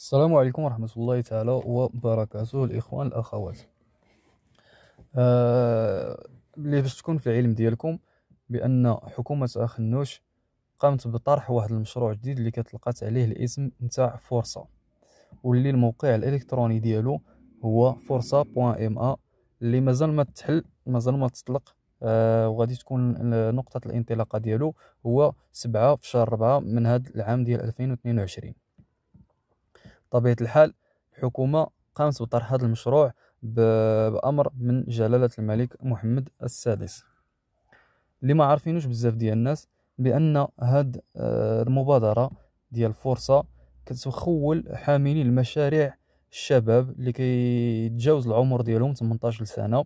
السلام عليكم ورحمة الله تعالى وبركاته الإخوان الأخوات آه اللي باش تكون في العلم ديالكم بأن حكومة أخنوش قامت بطرح واحد المشروع جديد اللي كتلقات عليه الاسم نتاع فرصة واللي الموقع الإلكتروني ديالو هو فرصة بوان ام ا اللي مازال ما تحل مازال ما تطلق آه وغادي تكون نقطة الانطلاقة ديالو هو سبعة في شهر ربعة من هاد العام ديال ألفين واتنين وعشرين بطبيعة الحال الحكومة قامت بطرح هذا المشروع بأمر من جلالة الملك محمد السادس اللي ما عارفينوش بزاف ديال الناس بأن هاد آه، المبادرة ديال الفرصة كتخول حاملين المشاريع الشباب اللي كيتجاوز العمر ديالهم 18 سنة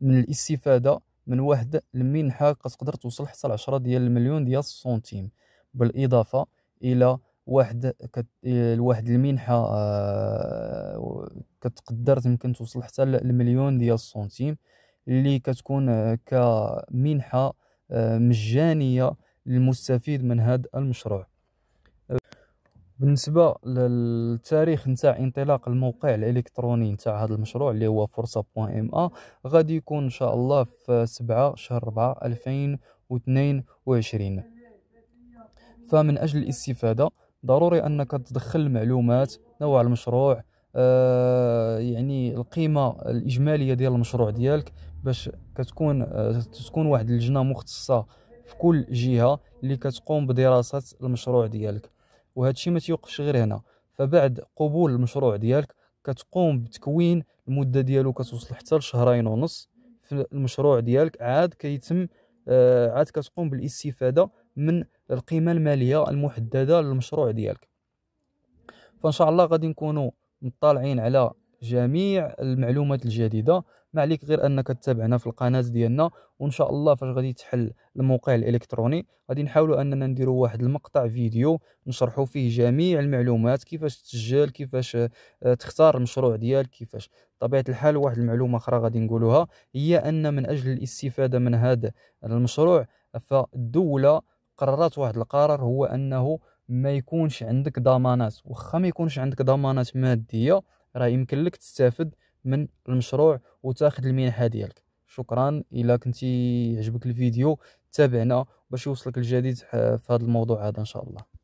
من الاستفادة من واحد المنحة كتقدر توصل حتى ل 10 ديال المليون ديال السنتيم بالإضافة إلى واحد كت... الواحد المنحه آه، كتقدر يمكن توصل حتى للمليون ديال السنتيم اللي كتكون آه، كمنحه آه، مجانيه للمستفيد من هذا المشروع بالنسبه للتاريخ نتاع انطلاق الموقع الالكتروني نتاع هذا المشروع اللي هو فرصه بوان ام ا غادي يكون ان شاء الله في 7 شهر 4 2022 فمن اجل الاستفاده ضروري انك تدخل المعلومات نوع المشروع آه يعني القيمه الاجماليه ديال المشروع ديالك باش كتكون آه تكون واحد اللجنه مختصه في كل جهه اللي كتقوم بدراسه المشروع ديالك وهذا الشيء ما تيوقفش غير هنا فبعد قبول المشروع ديالك كتقوم بتكوين المده ديالو كتوصل حتى لشهرين ونص في المشروع ديالك عاد كيتم آه عاد كتقوم بالاستفاده من القيمه الماليه المحدده للمشروع ديالك فان شاء الله غادي نكونوا مطالعين على جميع المعلومات الجديده ما عليك غير انك تتابعنا في القناه ديالنا وان شاء الله فاش غادي تحل الموقع الالكتروني غادي نحاولوا اننا نديروا واحد المقطع فيديو نشرحوا فيه جميع المعلومات كيفاش تسجل كيفاش آه، تختار المشروع ديالك كيفاش طبيعه الحال واحد المعلومه اخرى غادي نقولوها هي ان من اجل الاستفاده من هذا المشروع فالدوله قررت واحد القرار هو انه ما يكونش عندك ضمانات واخا ما يكونش عندك ضمانات ماديه راه يمكن لك تستافد من المشروع وتاخذ المنحه ديالك شكرا الى كنتي عجبك الفيديو تابعنا باش يوصلك الجديد في هذا الموضوع هذا ان شاء الله